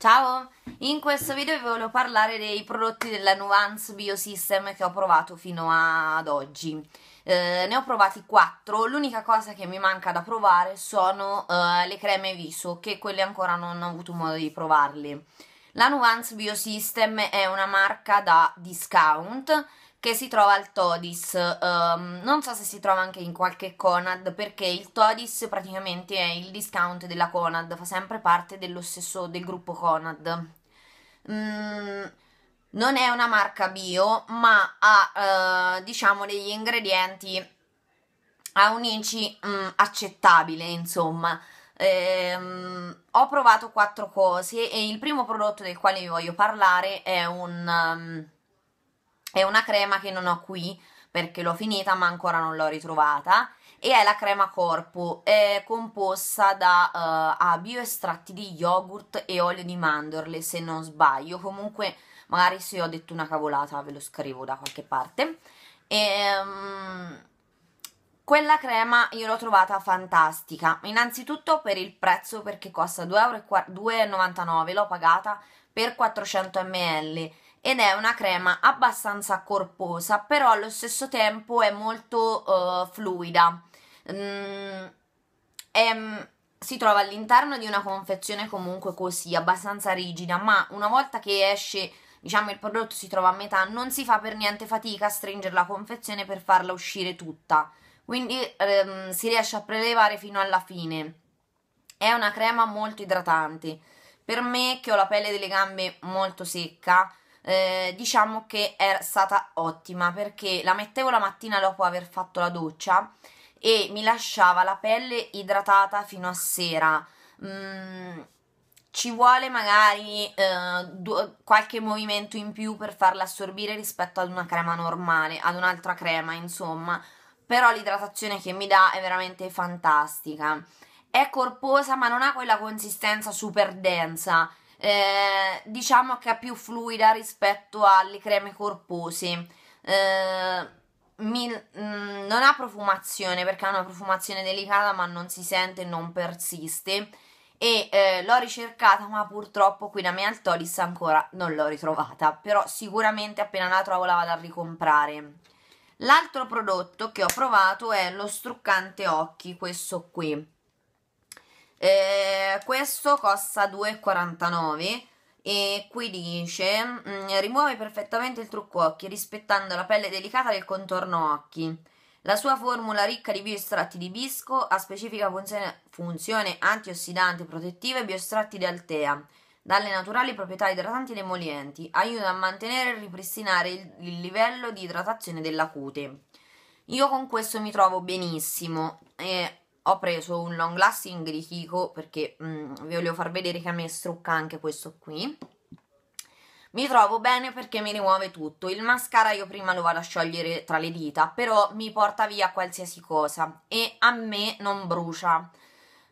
Ciao! In questo video vi voglio parlare dei prodotti della Nuance Biosystem che ho provato fino ad oggi. Eh, ne ho provati 4, l'unica cosa che mi manca da provare sono eh, le creme viso, che quelle ancora non ho avuto modo di provarle. La Nuance Biosystem è una marca da discount che si trova al Todis. Um, non so se si trova anche in qualche Conad, perché il Todis praticamente è il discount della Conad, fa sempre parte dello stesso del gruppo Conad. Mm, non è una marca bio, ma ha uh, diciamo degli ingredienti a un inci mm, accettabile, insomma. Ehm, ho provato quattro cose e il primo prodotto del quale vi voglio parlare è un um, è una crema che non ho qui perché l'ho finita ma ancora non l'ho ritrovata e è la crema corpo, è composta da uh, eh, bioestratti di yogurt e olio di mandorle se non sbaglio, comunque magari se ho detto una cavolata ve lo scrivo da qualche parte e, um, quella crema io l'ho trovata fantastica, innanzitutto per il prezzo perché costa 2,99 euro l'ho pagata per 400 ml ed è una crema abbastanza corposa, però allo stesso tempo è molto uh, fluida. Mm, è, ehm, si trova all'interno di una confezione comunque così, abbastanza rigida, ma una volta che esce, diciamo, il prodotto si trova a metà, non si fa per niente fatica a stringere la confezione per farla uscire tutta. Quindi ehm, si riesce a prelevare fino alla fine. È una crema molto idratante. Per me, che ho la pelle delle gambe molto secca, eh, diciamo che è stata ottima perché la mettevo la mattina dopo aver fatto la doccia e mi lasciava la pelle idratata fino a sera. Mm, ci vuole magari eh, du- qualche movimento in più per farla assorbire rispetto ad una crema normale, ad un'altra crema, insomma. Però l'idratazione che mi dà è veramente fantastica. È corposa, ma non ha quella consistenza super densa eh, diciamo che è più fluida rispetto alle creme corpose. Eh, mi, mh, mm, non ha profumazione perché ha una profumazione delicata ma non si sente e non persiste e eh, l'ho ricercata ma purtroppo qui da me al Tolis ancora non l'ho ritrovata però sicuramente appena la trovo la vado a ricomprare l'altro prodotto che ho provato è lo struccante occhi questo qui eh, questo costa 2,49 e qui dice mm, rimuove perfettamente il trucco occhi rispettando la pelle delicata del contorno occhi. La sua formula ricca di bioestratti di bisco ha specifica funzione, funzione antiossidante, protettiva e bioestratti di Altea dalle naturali proprietà idratanti ed emolienti, aiuta a mantenere e ripristinare il, il, livello di idratazione della cute. Io con questo mi trovo benissimo e ho preso un long lasting di Kiko perché mh, mm, vi voglio far vedere che a me strucca anche questo qui mi trovo bene perché mi rimuove tutto. Il mascara io prima lo vado a sciogliere tra le dita, però mi porta via qualsiasi cosa e a me non brucia.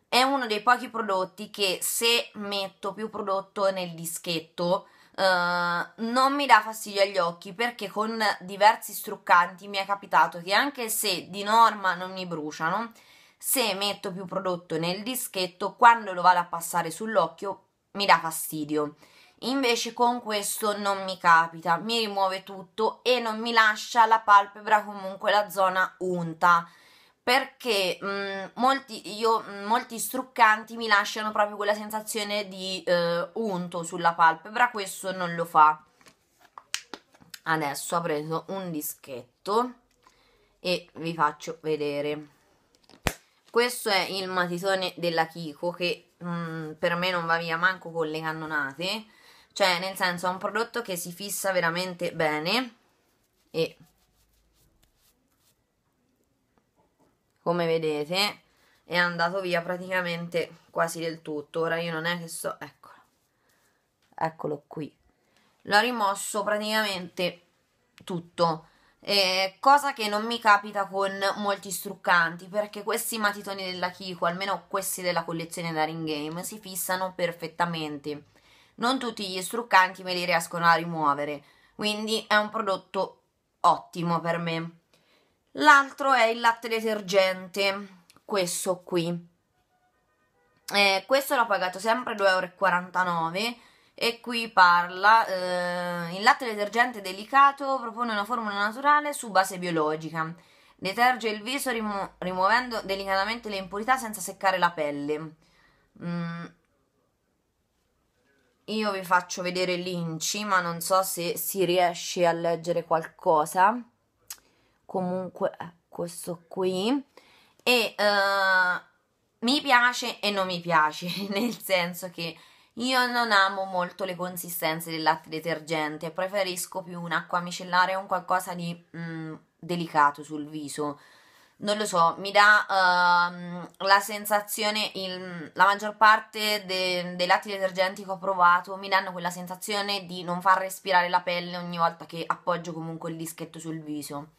È uno dei pochi prodotti che se metto più prodotto nel dischetto eh, non mi dà fastidio agli occhi perché con diversi struccanti mi è capitato che anche se di norma non mi bruciano, se metto più prodotto nel dischetto, quando lo vado a passare sull'occhio mi dà fastidio. Invece con questo non mi capita, mi rimuove tutto e non mi lascia la palpebra comunque la zona unta. Perché mh, mm, molti, io, mh, mm, molti, struccanti mi lasciano proprio quella sensazione di eh, unto sulla palpebra, questo non lo fa. Adesso ho preso un dischetto e vi faccio vedere. Questo è il matitone della Kiko che mh, mm, per me non va via manco con le cannonate. Cioè, nel senso, è un prodotto che si fissa veramente bene e come vedete è andato via praticamente quasi del tutto. Ora io non è che so... Eccolo. Eccolo qui. L'ho rimosso praticamente tutto eh, cosa che non mi capita con molti struccanti perché questi matitoni della Kiko, almeno questi della collezione da Ring Game, si fissano perfettamente. Non tutti gli struccanti me li riescono a rimuovere, quindi è un prodotto ottimo per me. L'altro è il latte detergente, questo qui. Eh, questo l'ho pagato sempre 2,49 euro e qui parla eh, il latte detergente delicato propone una formula naturale su base biologica deterge il viso rimu- rimuovendo delicatamente le impurità senza seccare la pelle mm. io vi faccio vedere lì in cima non so se si riesce a leggere qualcosa comunque eh, questo qui e eh, mi piace e non mi piace nel senso che io non amo molto le consistenze del latte detergente, preferisco più un'acqua micellare o un qualcosa di mm, delicato sul viso. Non lo so, mi dà uh, la sensazione, il, la maggior parte de, dei latti detergenti che ho provato mi danno quella sensazione di non far respirare la pelle ogni volta che appoggio comunque il dischetto sul viso.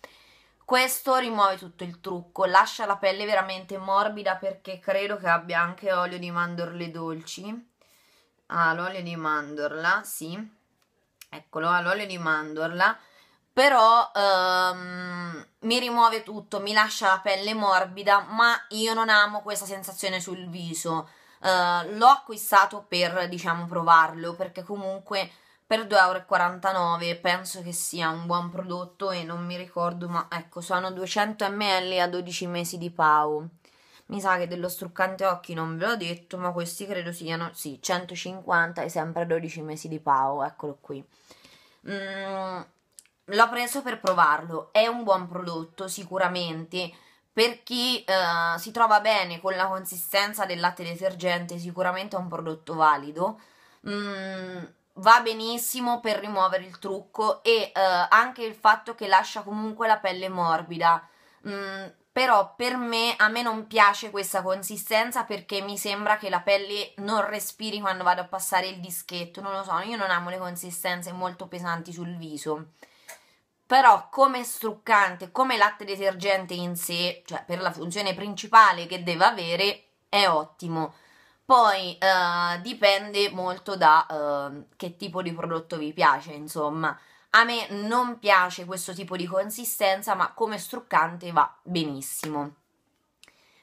Questo rimuove tutto il trucco, lascia la pelle veramente morbida perché credo che abbia anche olio di mandorle dolci Ah, l'olio di mandorla, sì, eccolo, ha ah, l'olio di mandorla, però um, mi rimuove tutto, mi lascia la pelle morbida, ma io non amo questa sensazione sul viso. Uh, l'ho acquistato per, diciamo, provarlo, perché comunque per 2,49€ penso che sia un buon prodotto e non mi ricordo, ma ecco, sono 200 ml a 12 mesi di PAU. Mi sa che dello struccante occhi non ve l'ho detto, ma questi credo siano, sì, 150 e sempre 12 mesi di PAO, eccolo qui. Mm, l'ho preso per provarlo, è un buon prodotto sicuramente, per chi eh, si trova bene con la consistenza del latte detergente sicuramente è un prodotto valido. Mm, va benissimo per rimuovere il trucco e eh, anche il fatto che lascia comunque la pelle morbida. Mm, però per me a me non piace questa consistenza perché mi sembra che la pelle non respiri quando vado a passare il dischetto, non lo so, io non amo le consistenze molto pesanti sul viso. Però come struccante, come latte detergente in sé, cioè per la funzione principale che deve avere, è ottimo. Poi eh, dipende molto da eh, che tipo di prodotto vi piace, insomma. A me non piace questo tipo di consistenza, ma come struccante va benissimo.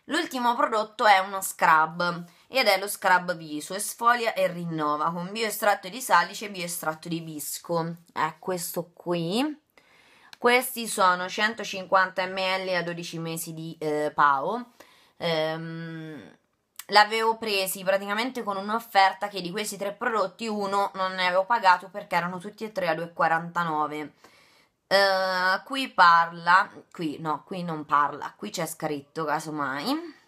L'ultimo prodotto è uno scrub ed è lo scrub viso, esfolia e rinnova con bioestratto di salice e bioestratto di bisco. È questo qui. Questi sono 150 ml a 12 mesi di eh, PAO. Ehm, l'avevo presi praticamente con un'offerta che di questi tre prodotti uno non ne avevo pagato perché erano tutti e tre a 2,49 uh, eh, qui parla qui no qui non parla qui c'è scritto casomai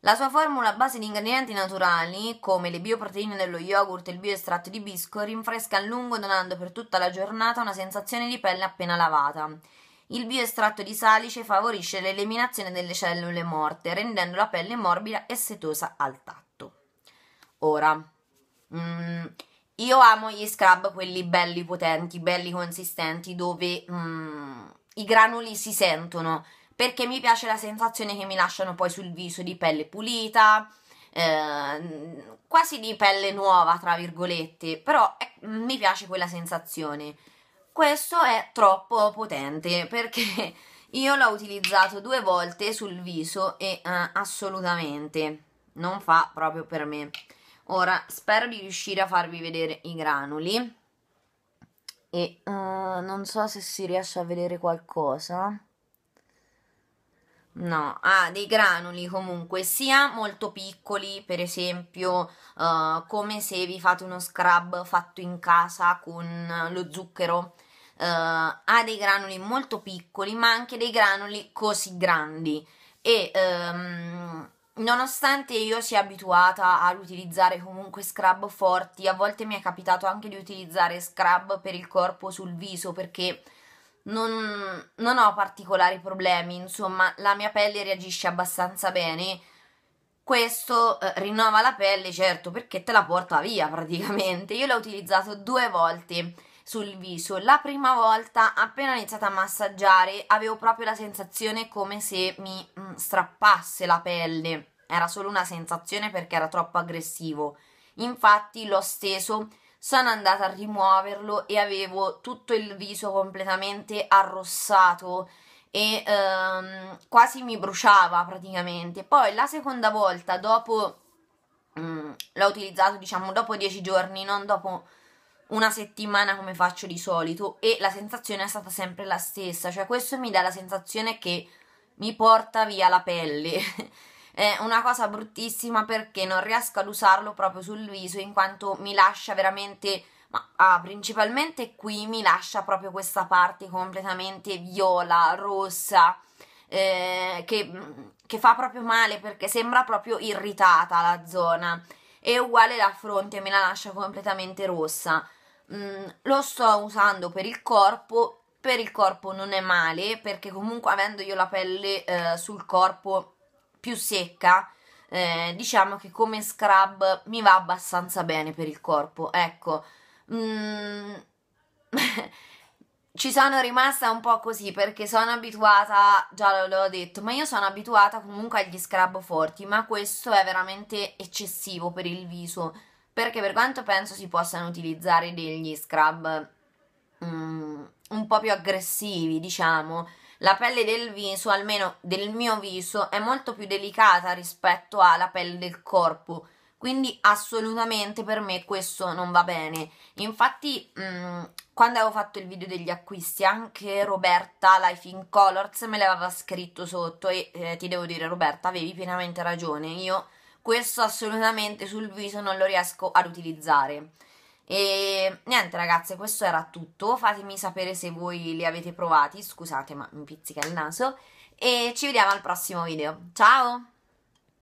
la sua formula a base di ingredienti naturali, come le bioproteine dello yogurt e il bioestratto di bisco, rinfresca a lungo donando per tutta la giornata una sensazione di pelle appena lavata. Il bioestratto di salice favorisce l'eliminazione delle cellule morte, rendendo la pelle morbida e setosa al tatto. Ora, mm, io amo gli scrub, quelli belli potenti, belli consistenti, dove mm, i granuli si sentono, perché mi piace la sensazione che mi lasciano poi sul viso di pelle pulita, eh, quasi di pelle nuova, tra virgolette, però eh, mi piace quella sensazione questo è troppo potente perché io l'ho utilizzato due volte sul viso e eh, assolutamente non fa proprio per me. Ora spero di riuscire a farvi vedere i granuli e uh, non so se si riesce a vedere qualcosa. No, ha ah, dei granuli comunque sia molto piccoli, per esempio uh, come se vi fate uno scrub fatto in casa con lo zucchero eh, ha dei granuli molto piccoli ma anche dei granuli così grandi e um, nonostante io sia abituata ad utilizzare comunque scrub forti, a volte mi è capitato anche di utilizzare scrub per il corpo sul viso perché non, non ho particolari problemi, insomma la mia pelle reagisce abbastanza bene. Questo eh, rinnova la pelle, certo, perché te la porta via praticamente. Io l'ho utilizzato due volte sul viso. La prima volta, appena ho iniziato a massaggiare, avevo proprio la sensazione come se mi mh, mm, strappasse la pelle. Era solo una sensazione perché era troppo aggressivo. Infatti l'ho steso, sono andata a rimuoverlo e avevo tutto il viso completamente arrossato e ehm, quasi mi bruciava praticamente. Poi la seconda volta, dopo mh, mm, l'ho utilizzato diciamo dopo dieci giorni, non dopo una settimana come faccio di solito e la sensazione è stata sempre la stessa, cioè questo mi dà la sensazione che mi porta via la pelle. è una cosa bruttissima perché non riesco ad usarlo proprio sul viso in quanto mi lascia veramente ma ah, principalmente qui mi lascia proprio questa parte completamente viola, rossa, eh, che, che fa proprio male perché sembra proprio irritata la zona e uguale la fronte me la lascia completamente rossa. Mm, lo sto usando per il corpo, per il corpo non è male perché comunque avendo io la pelle eh, sul corpo più secca, eh, diciamo che come scrub mi va abbastanza bene per il corpo, ecco. Mm... ci sono rimasta un po' così perché sono abituata, già l'ho detto, ma io sono abituata comunque agli scrub forti, ma questo è veramente eccessivo per il viso, perché per quanto penso si possano utilizzare degli scrub um, un po' più aggressivi, diciamo, la pelle del viso, almeno del mio viso, è molto più delicata rispetto alla pelle del corpo quindi assolutamente per me questo non va bene. Infatti mh, mm, quando avevo fatto il video degli acquisti anche Roberta Life in Colors me l'aveva scritto sotto e eh, ti devo dire Roberta avevi pienamente ragione, io questo assolutamente sul viso non lo riesco ad utilizzare. E niente ragazze, questo era tutto, fatemi sapere se voi li avete provati, scusate ma mi pizzica il naso e ci vediamo al prossimo video, ciao!